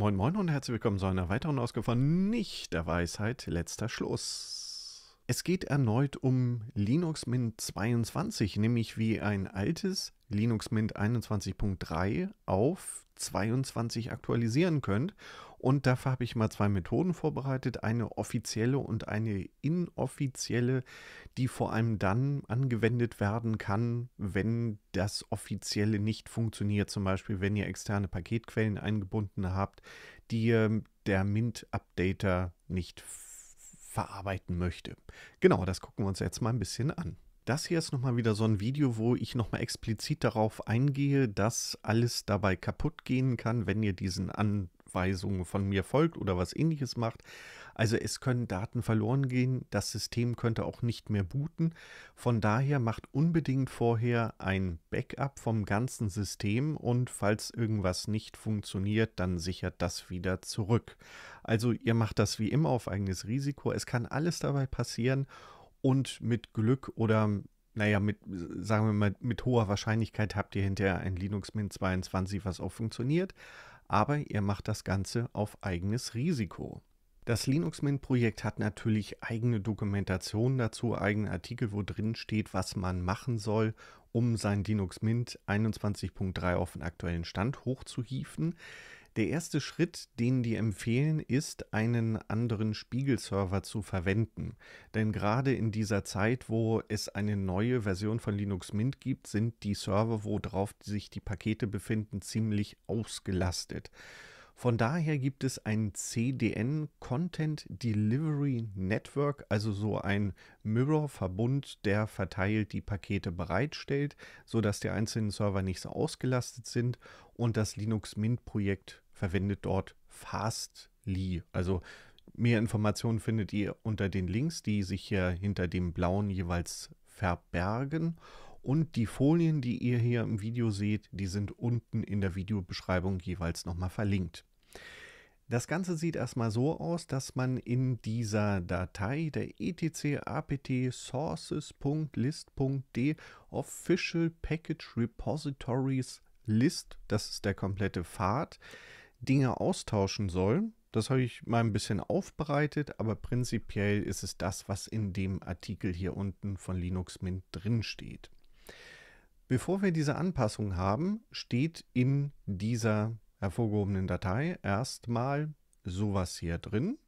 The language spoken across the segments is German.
Moin Moin und herzlich willkommen zu einer weiteren Ausgabe von Nicht der Weisheit letzter Schluss. Es geht erneut um Linux Mint 22, nämlich wie ein altes Linux Mint 21.3 auf 22 aktualisieren könnt und dafür habe ich mal zwei Methoden vorbereitet, eine offizielle und eine inoffizielle, die vor allem dann angewendet werden kann, wenn das offizielle nicht funktioniert. Zum Beispiel, wenn ihr externe Paketquellen eingebunden habt, die ähm, der Mint-Updater nicht verarbeiten möchte. Genau, das gucken wir uns jetzt mal ein bisschen an. Das hier ist nochmal wieder so ein Video, wo ich nochmal explizit darauf eingehe, dass alles dabei kaputt gehen kann, wenn ihr diesen An Anweisungen von mir folgt oder was ähnliches macht. Also es können Daten verloren gehen, das System könnte auch nicht mehr booten. Von daher macht unbedingt vorher ein Backup vom ganzen System und falls irgendwas nicht funktioniert, dann sichert das wieder zurück. Also ihr macht das wie immer auf eigenes Risiko. Es kann alles dabei passieren und mit Glück oder naja, mit, sagen wir mal, mit hoher Wahrscheinlichkeit habt ihr hinterher ein Linux Mint 22, was auch funktioniert, aber ihr macht das Ganze auf eigenes Risiko. Das Linux Mint Projekt hat natürlich eigene Dokumentation dazu, eigene Artikel, wo drin steht, was man machen soll, um sein Linux Mint 21.3 auf den aktuellen Stand hochzuhieven. Der erste Schritt, den die empfehlen, ist, einen anderen Spiegelserver zu verwenden. Denn gerade in dieser Zeit, wo es eine neue Version von Linux Mint gibt, sind die Server, worauf sich die Pakete befinden, ziemlich ausgelastet. Von daher gibt es ein CDN Content Delivery Network, also so ein Mirror-Verbund, der verteilt die Pakete bereitstellt, sodass die einzelnen Server nicht so ausgelastet sind. Und das Linux Mint-Projekt verwendet dort Fastly. Also mehr Informationen findet ihr unter den Links, die sich hier hinter dem blauen jeweils verbergen. Und die Folien, die ihr hier im Video seht, die sind unten in der Videobeschreibung jeweils nochmal verlinkt. Das Ganze sieht erstmal so aus, dass man in dieser Datei der etc apt sources.list.d official package repositories list, das ist der komplette Pfad, Dinge austauschen soll. Das habe ich mal ein bisschen aufbereitet, aber prinzipiell ist es das, was in dem Artikel hier unten von Linux Mint drin steht. Bevor wir diese Anpassung haben, steht in dieser hervorgehobenen Datei erstmal sowas hier drin.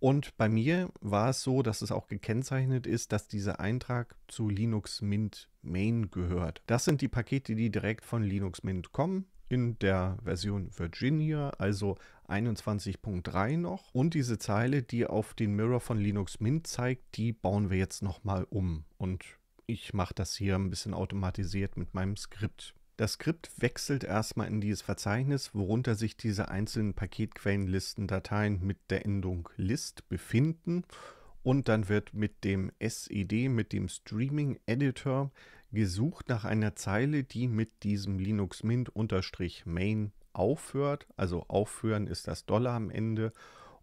Und bei mir war es so, dass es auch gekennzeichnet ist, dass dieser Eintrag zu Linux Mint Main gehört. Das sind die Pakete, die direkt von Linux Mint kommen in der Version Virginia, also 21.3 noch. Und diese Zeile, die auf den Mirror von Linux Mint zeigt, die bauen wir jetzt nochmal um. Und ich mache das hier ein bisschen automatisiert mit meinem Skript. Das Skript wechselt erstmal in dieses Verzeichnis, worunter sich diese einzelnen Paketquellenlistendateien mit der Endung list befinden. Und dann wird mit dem SED, mit dem Streaming Editor, gesucht nach einer Zeile, die mit diesem Linux Mint-Main aufhört. Also aufhören ist das Dollar am Ende.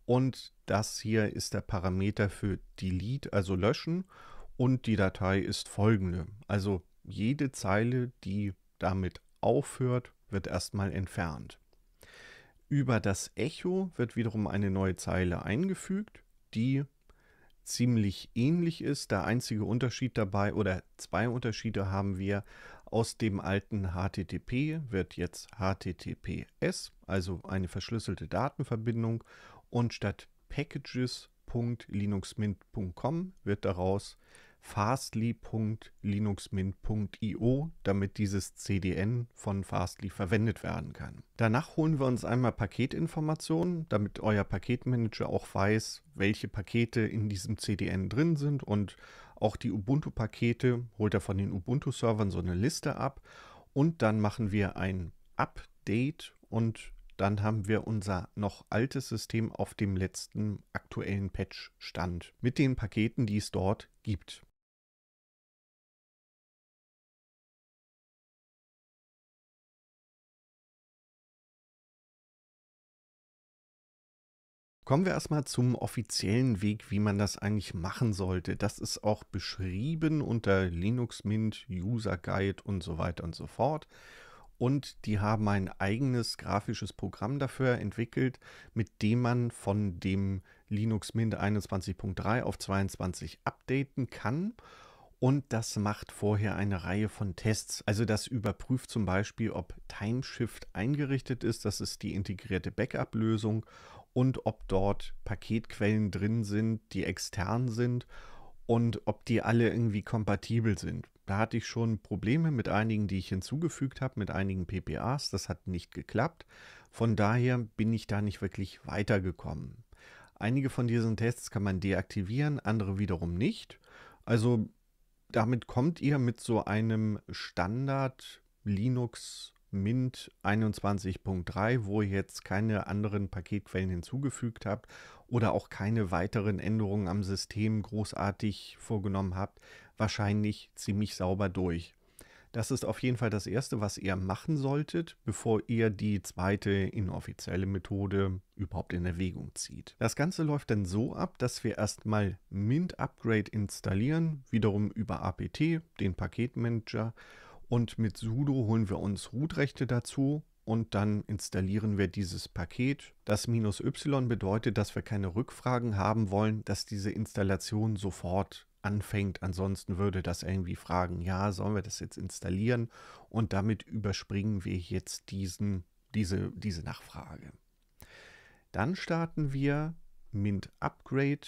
Und das hier ist der Parameter für Delete, also löschen. Und die Datei ist folgende. Also jede Zeile, die damit aufhört, wird erstmal entfernt. Über das Echo wird wiederum eine neue Zeile eingefügt, die ziemlich ähnlich ist. Der einzige Unterschied dabei oder zwei Unterschiede haben wir. Aus dem alten HTTP wird jetzt HTTPS, also eine verschlüsselte Datenverbindung und statt packages.linuxmint.com wird daraus fastly.linuxmint.io, damit dieses CDN von Fastly verwendet werden kann. Danach holen wir uns einmal Paketinformationen, damit euer Paketmanager auch weiß, welche Pakete in diesem CDN drin sind und auch die Ubuntu-Pakete holt er von den Ubuntu-Servern so eine Liste ab und dann machen wir ein Update und dann haben wir unser noch altes System auf dem letzten aktuellen Patch-Stand mit den Paketen, die es dort gibt. Kommen wir erstmal zum offiziellen Weg, wie man das eigentlich machen sollte. Das ist auch beschrieben unter Linux Mint, User Guide und so weiter und so fort. Und die haben ein eigenes grafisches Programm dafür entwickelt, mit dem man von dem Linux Mint 21.3 auf 22 updaten kann. Und das macht vorher eine Reihe von Tests. Also das überprüft zum Beispiel, ob Timeshift eingerichtet ist. Das ist die integrierte Backup-Lösung und ob dort Paketquellen drin sind, die extern sind und ob die alle irgendwie kompatibel sind. Da hatte ich schon Probleme mit einigen, die ich hinzugefügt habe, mit einigen PPAs. Das hat nicht geklappt. Von daher bin ich da nicht wirklich weitergekommen. Einige von diesen Tests kann man deaktivieren, andere wiederum nicht. Also damit kommt ihr mit so einem Standard Linux Mint 21.3, wo ihr jetzt keine anderen Paketquellen hinzugefügt habt oder auch keine weiteren Änderungen am System großartig vorgenommen habt, wahrscheinlich ziemlich sauber durch. Das ist auf jeden Fall das Erste, was ihr machen solltet, bevor ihr die zweite inoffizielle Methode überhaupt in Erwägung zieht. Das Ganze läuft dann so ab, dass wir erstmal Mint Upgrade installieren, wiederum über APT, den Paketmanager, und mit sudo holen wir uns Root-Rechte dazu und dann installieren wir dieses Paket. Das minus y bedeutet, dass wir keine Rückfragen haben wollen, dass diese Installation sofort anfängt. Ansonsten würde das irgendwie fragen, ja, sollen wir das jetzt installieren? Und damit überspringen wir jetzt diesen, diese, diese Nachfrage. Dann starten wir mint upgrade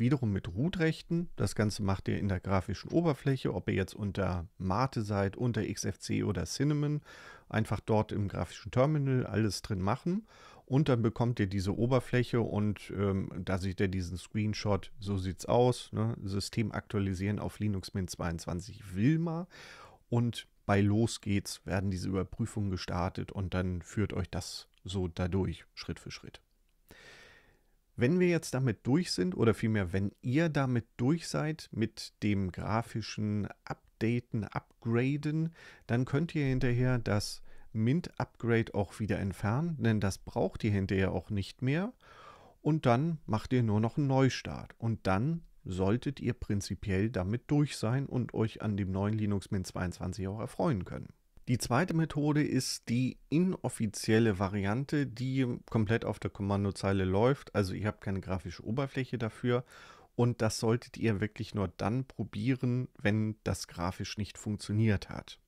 wiederum mit Root-Rechten. Das Ganze macht ihr in der grafischen Oberfläche, ob ihr jetzt unter Mate seid, unter XFC oder Cinnamon. Einfach dort im grafischen Terminal alles drin machen. Und dann bekommt ihr diese Oberfläche und ähm, da seht ihr diesen Screenshot. So sieht es aus. Ne? System aktualisieren auf Linux Mint 22 Wilma. Und bei Los geht's werden diese Überprüfungen gestartet und dann führt euch das so dadurch, Schritt für Schritt. Wenn wir jetzt damit durch sind, oder vielmehr, wenn ihr damit durch seid mit dem grafischen Updaten, Upgraden, dann könnt ihr hinterher das Mint-Upgrade auch wieder entfernen, denn das braucht ihr hinterher auch nicht mehr. Und dann macht ihr nur noch einen Neustart. Und dann solltet ihr prinzipiell damit durch sein und euch an dem neuen Linux Mint 22 auch erfreuen können. Die zweite Methode ist die inoffizielle Variante, die komplett auf der Kommandozeile läuft. Also ihr habt keine grafische Oberfläche dafür und das solltet ihr wirklich nur dann probieren, wenn das grafisch nicht funktioniert hat.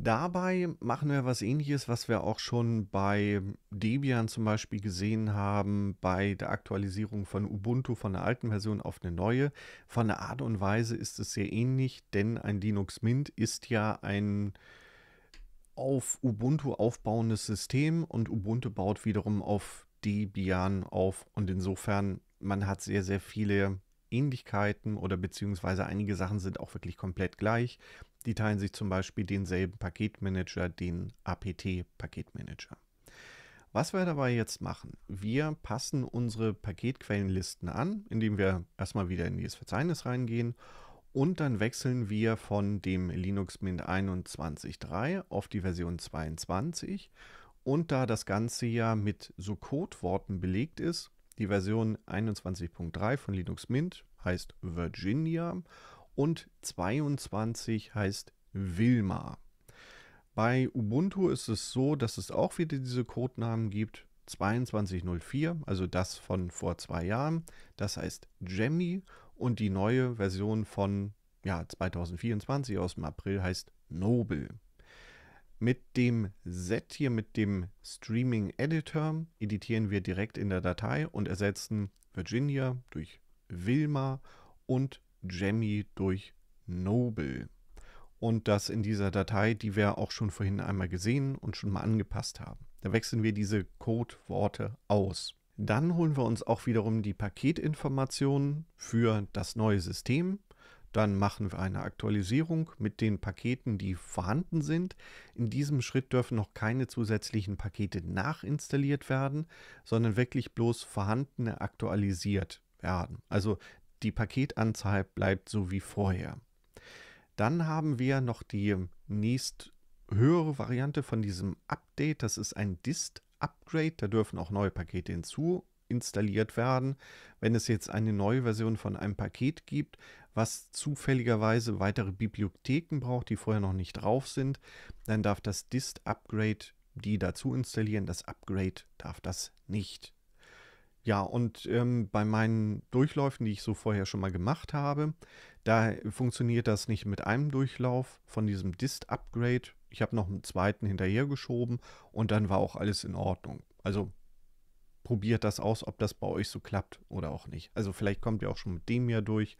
Dabei machen wir was ähnliches, was wir auch schon bei Debian zum Beispiel gesehen haben, bei der Aktualisierung von Ubuntu von der alten Version auf eine neue. Von der Art und Weise ist es sehr ähnlich, denn ein Linux Mint ist ja ein auf Ubuntu aufbauendes System und Ubuntu baut wiederum auf Debian auf und insofern man hat sehr, sehr viele Ähnlichkeiten oder beziehungsweise einige Sachen sind auch wirklich komplett gleich. Die teilen sich zum Beispiel denselben Paketmanager, den APT-Paketmanager. Was wir dabei jetzt machen, wir passen unsere Paketquellenlisten an, indem wir erstmal wieder in dieses Verzeichnis reingehen und dann wechseln wir von dem Linux Mint 21.3 auf die Version 22. Und da das Ganze ja mit so Codeworten belegt ist, die Version 21.3 von Linux Mint heißt Virginia und 22 heißt Wilma. Bei Ubuntu ist es so, dass es auch wieder diese Codenamen gibt. 2204, also das von vor zwei Jahren, das heißt Jemmy und die neue Version von ja, 2024 aus dem April heißt Noble. Mit dem Set hier, mit dem Streaming Editor, editieren wir direkt in der Datei und ersetzen Virginia durch Wilma und Jemmy durch Noble. Und das in dieser Datei, die wir auch schon vorhin einmal gesehen und schon mal angepasst haben. Da wechseln wir diese Codeworte aus. Dann holen wir uns auch wiederum die Paketinformationen für das neue System. Dann machen wir eine Aktualisierung mit den Paketen, die vorhanden sind. In diesem Schritt dürfen noch keine zusätzlichen Pakete nachinstalliert werden, sondern wirklich bloß vorhandene aktualisiert werden. Also die Paketanzahl bleibt so wie vorher. Dann haben wir noch die nächst höhere Variante von diesem Update. Das ist ein Dist-Upgrade. Da dürfen auch neue Pakete hinzu installiert werden, wenn es jetzt eine neue Version von einem Paket gibt, was zufälligerweise weitere Bibliotheken braucht, die vorher noch nicht drauf sind, dann darf das Dist-Upgrade die dazu installieren. Das Upgrade darf das nicht. Ja, und ähm, bei meinen Durchläufen, die ich so vorher schon mal gemacht habe, da funktioniert das nicht mit einem Durchlauf von diesem Dist-Upgrade. Ich habe noch einen zweiten hinterhergeschoben und dann war auch alles in Ordnung. Also probiert das aus, ob das bei euch so klappt oder auch nicht. Also vielleicht kommt ihr auch schon mit dem hier durch,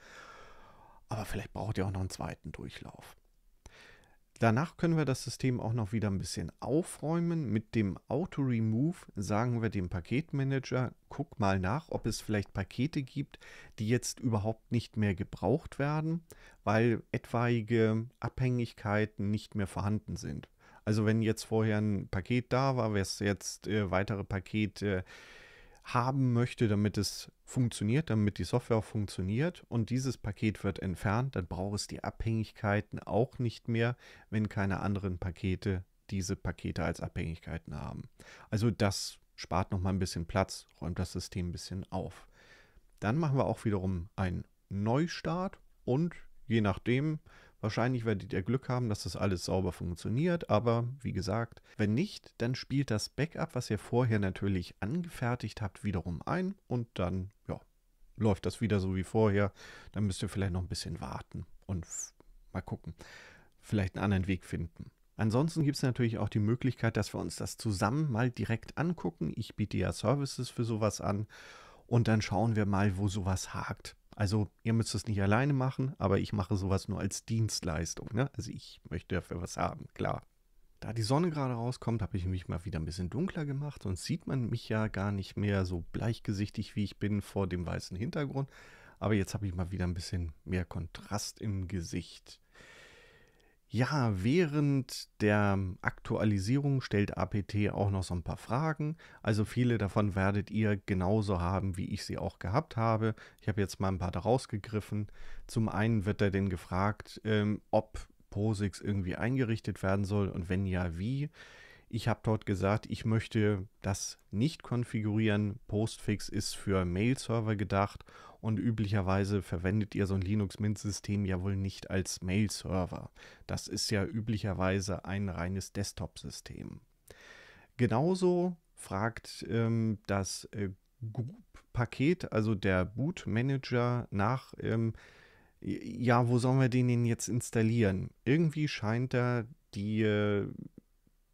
aber vielleicht braucht ihr auch noch einen zweiten Durchlauf. Danach können wir das System auch noch wieder ein bisschen aufräumen. Mit dem Auto-Remove sagen wir dem Paketmanager, guck mal nach, ob es vielleicht Pakete gibt, die jetzt überhaupt nicht mehr gebraucht werden, weil etwaige Abhängigkeiten nicht mehr vorhanden sind. Also wenn jetzt vorher ein Paket da war, wäre es jetzt äh, weitere Pakete... Äh, haben möchte, damit es funktioniert, damit die Software funktioniert und dieses Paket wird entfernt, dann braucht es die Abhängigkeiten auch nicht mehr, wenn keine anderen Pakete diese Pakete als Abhängigkeiten haben. Also das spart nochmal ein bisschen Platz, räumt das System ein bisschen auf. Dann machen wir auch wiederum einen Neustart und je nachdem, Wahrscheinlich werdet ihr Glück haben, dass das alles sauber funktioniert, aber wie gesagt, wenn nicht, dann spielt das Backup, was ihr vorher natürlich angefertigt habt, wiederum ein und dann ja, läuft das wieder so wie vorher. Dann müsst ihr vielleicht noch ein bisschen warten und mal gucken, vielleicht einen anderen Weg finden. Ansonsten gibt es natürlich auch die Möglichkeit, dass wir uns das zusammen mal direkt angucken. Ich biete ja Services für sowas an und dann schauen wir mal, wo sowas hakt. Also ihr müsst es nicht alleine machen, aber ich mache sowas nur als Dienstleistung. Ne? Also ich möchte dafür was haben, klar. Da die Sonne gerade rauskommt, habe ich mich mal wieder ein bisschen dunkler gemacht, sonst sieht man mich ja gar nicht mehr so bleichgesichtig, wie ich bin vor dem weißen Hintergrund. Aber jetzt habe ich mal wieder ein bisschen mehr Kontrast im Gesicht. Ja, während der Aktualisierung stellt APT auch noch so ein paar Fragen. Also viele davon werdet ihr genauso haben, wie ich sie auch gehabt habe. Ich habe jetzt mal ein paar daraus gegriffen. Zum einen wird er denn gefragt, ähm, ob POSIX irgendwie eingerichtet werden soll und wenn ja, wie. Ich habe dort gesagt, ich möchte das nicht konfigurieren. Postfix ist für Mail-Server gedacht und üblicherweise verwendet ihr so ein Linux-Mint-System ja wohl nicht als Mail-Server. Das ist ja üblicherweise ein reines Desktop-System. Genauso fragt ähm, das äh, Group-Paket, also der Boot-Manager, nach, ähm, ja, wo sollen wir den denn jetzt installieren? Irgendwie scheint da die äh,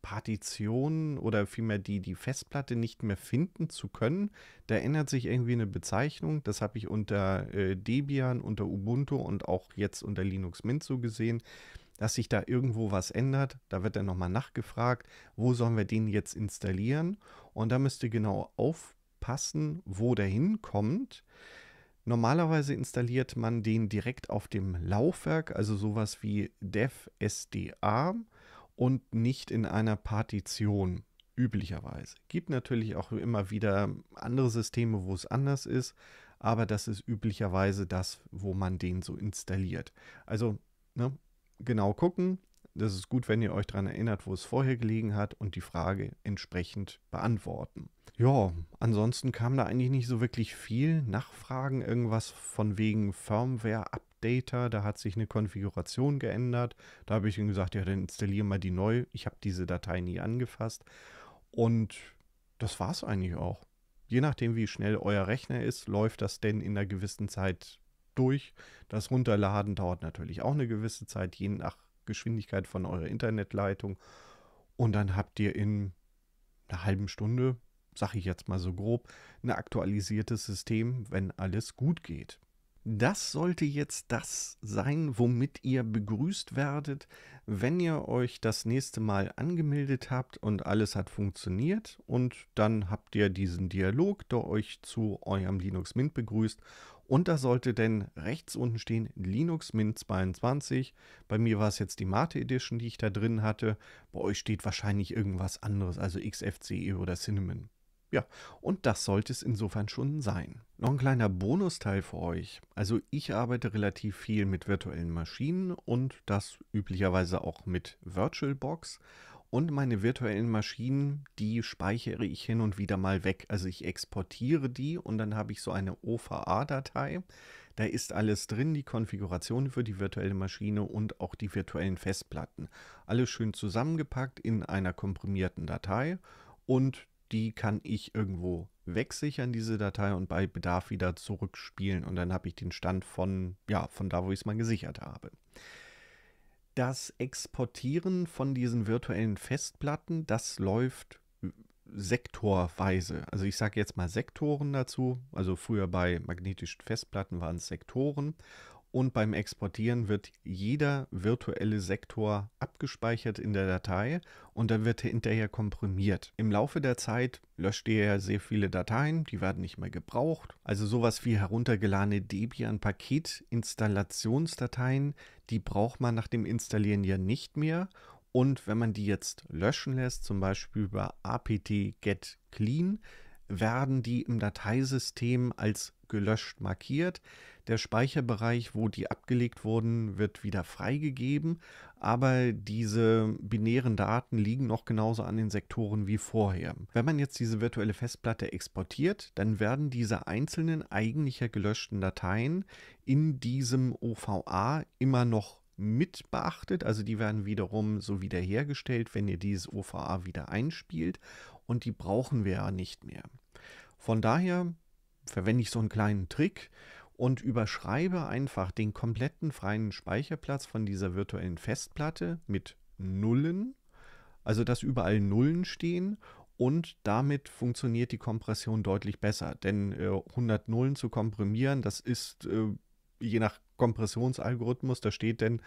Partition oder vielmehr die, die Festplatte nicht mehr finden zu können. Da ändert sich irgendwie eine Bezeichnung. Das habe ich unter äh, Debian, unter Ubuntu und auch jetzt unter Linux Mint so gesehen, dass sich da irgendwo was ändert. Da wird dann nochmal nachgefragt, wo sollen wir den jetzt installieren? Und da müsst ihr genau aufpassen, wo der hinkommt. Normalerweise installiert man den direkt auf dem Laufwerk, also sowas wie dev SDA und nicht in einer Partition üblicherweise. Gibt natürlich auch immer wieder andere Systeme, wo es anders ist, aber das ist üblicherweise das, wo man den so installiert. Also ne, genau gucken. Das ist gut, wenn ihr euch daran erinnert, wo es vorher gelegen hat und die Frage entsprechend beantworten. Ja, ansonsten kam da eigentlich nicht so wirklich viel. Nachfragen, irgendwas von wegen Firmware-Update Data, da hat sich eine Konfiguration geändert. Da habe ich ihm gesagt, ja, dann installiere mal die neu. Ich habe diese Datei nie angefasst. Und das war es eigentlich auch. Je nachdem, wie schnell euer Rechner ist, läuft das denn in einer gewissen Zeit durch. Das Runterladen dauert natürlich auch eine gewisse Zeit, je nach Geschwindigkeit von eurer Internetleitung. Und dann habt ihr in einer halben Stunde, sage ich jetzt mal so grob, ein aktualisiertes System, wenn alles gut geht. Das sollte jetzt das sein, womit ihr begrüßt werdet, wenn ihr euch das nächste Mal angemeldet habt und alles hat funktioniert. Und dann habt ihr diesen Dialog, der euch zu eurem Linux Mint begrüßt. Und da sollte denn rechts unten stehen Linux Mint 22. Bei mir war es jetzt die Mate Edition, die ich da drin hatte. Bei euch steht wahrscheinlich irgendwas anderes, also XFCE oder Cinnamon. Ja, und das sollte es insofern schon sein. Noch ein kleiner Bonusteil für euch. Also ich arbeite relativ viel mit virtuellen Maschinen und das üblicherweise auch mit VirtualBox. Und meine virtuellen Maschinen, die speichere ich hin und wieder mal weg. Also ich exportiere die und dann habe ich so eine OVA-Datei. Da ist alles drin, die Konfiguration für die virtuelle Maschine und auch die virtuellen Festplatten. Alles schön zusammengepackt in einer komprimierten Datei und die kann ich irgendwo wegsichern, diese Datei, und bei Bedarf wieder zurückspielen. Und dann habe ich den Stand von, ja, von da, wo ich es mal gesichert habe. Das Exportieren von diesen virtuellen Festplatten, das läuft sektorweise. Also ich sage jetzt mal Sektoren dazu. Also früher bei magnetischen Festplatten waren es Sektoren und beim Exportieren wird jeder virtuelle Sektor abgespeichert in der Datei und dann wird er hinterher komprimiert. Im Laufe der Zeit löscht ihr ja sehr viele Dateien, die werden nicht mehr gebraucht. Also sowas wie heruntergeladene Debian-Paket-Installationsdateien, die braucht man nach dem Installieren ja nicht mehr. Und wenn man die jetzt löschen lässt, zum Beispiel über apt-get clean, werden die im Dateisystem als gelöscht markiert. Der Speicherbereich, wo die abgelegt wurden, wird wieder freigegeben, aber diese binären Daten liegen noch genauso an den Sektoren wie vorher. Wenn man jetzt diese virtuelle Festplatte exportiert, dann werden diese einzelnen eigentlicher gelöschten Dateien in diesem OVA immer noch mit beachtet. Also die werden wiederum so wiederhergestellt, wenn ihr dieses OVA wieder einspielt und die brauchen wir ja nicht mehr. Von daher verwende ich so einen kleinen Trick und überschreibe einfach den kompletten freien Speicherplatz von dieser virtuellen Festplatte mit Nullen, also dass überall Nullen stehen und damit funktioniert die Kompression deutlich besser, denn äh, 100 Nullen zu komprimieren, das ist äh, je nach Kompressionsalgorithmus, da steht denn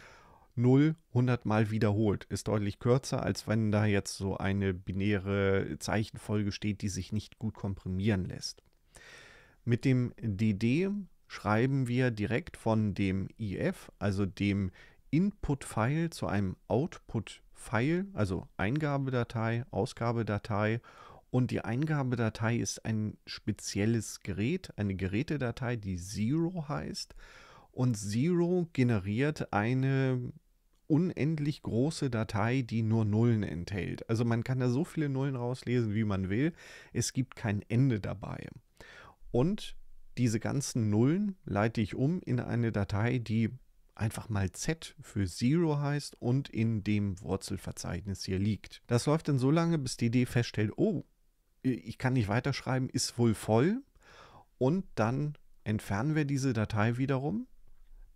0 100 Mal wiederholt. Ist deutlich kürzer, als wenn da jetzt so eine binäre Zeichenfolge steht, die sich nicht gut komprimieren lässt. Mit dem DD schreiben wir direkt von dem IF, also dem Input-File zu einem Output-File, also Eingabedatei, Ausgabedatei. Und die Eingabedatei ist ein spezielles Gerät, eine Gerätedatei, die Zero heißt. Und Zero generiert eine unendlich große Datei, die nur Nullen enthält. Also man kann da so viele Nullen rauslesen, wie man will. Es gibt kein Ende dabei. Und diese ganzen Nullen leite ich um in eine Datei, die einfach mal Z für Zero heißt und in dem Wurzelverzeichnis hier liegt. Das läuft dann so lange, bis die Idee feststellt, oh, ich kann nicht weiterschreiben, ist wohl voll. Und dann entfernen wir diese Datei wiederum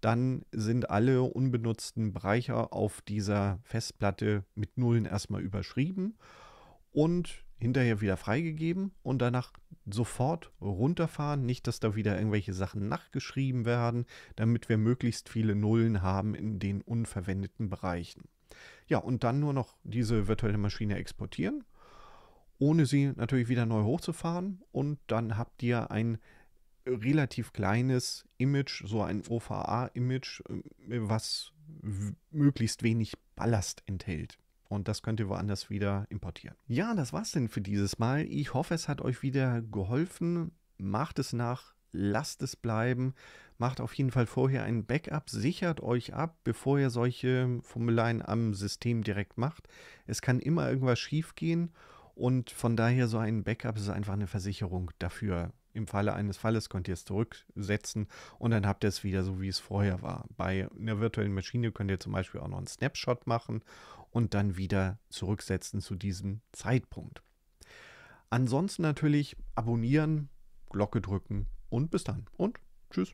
dann sind alle unbenutzten Bereiche auf dieser Festplatte mit Nullen erstmal überschrieben und hinterher wieder freigegeben und danach sofort runterfahren. Nicht, dass da wieder irgendwelche Sachen nachgeschrieben werden, damit wir möglichst viele Nullen haben in den unverwendeten Bereichen. Ja, und dann nur noch diese virtuelle Maschine exportieren, ohne sie natürlich wieder neu hochzufahren. Und dann habt ihr ein relativ kleines Image, so ein OVA-Image, äh, was möglichst wenig Ballast enthält. Und das könnt ihr woanders wieder importieren. Ja, das war's denn für dieses Mal. Ich hoffe, es hat euch wieder geholfen. Macht es nach, lasst es bleiben. Macht auf jeden Fall vorher ein Backup, sichert euch ab, bevor ihr solche Fummeleien am System direkt macht. Es kann immer irgendwas schiefgehen und von daher so ein Backup ist einfach eine Versicherung dafür, im Falle eines Falles könnt ihr es zurücksetzen und dann habt ihr es wieder so, wie es vorher war. Bei einer virtuellen Maschine könnt ihr zum Beispiel auch noch einen Snapshot machen und dann wieder zurücksetzen zu diesem Zeitpunkt. Ansonsten natürlich abonnieren, Glocke drücken und bis dann und tschüss.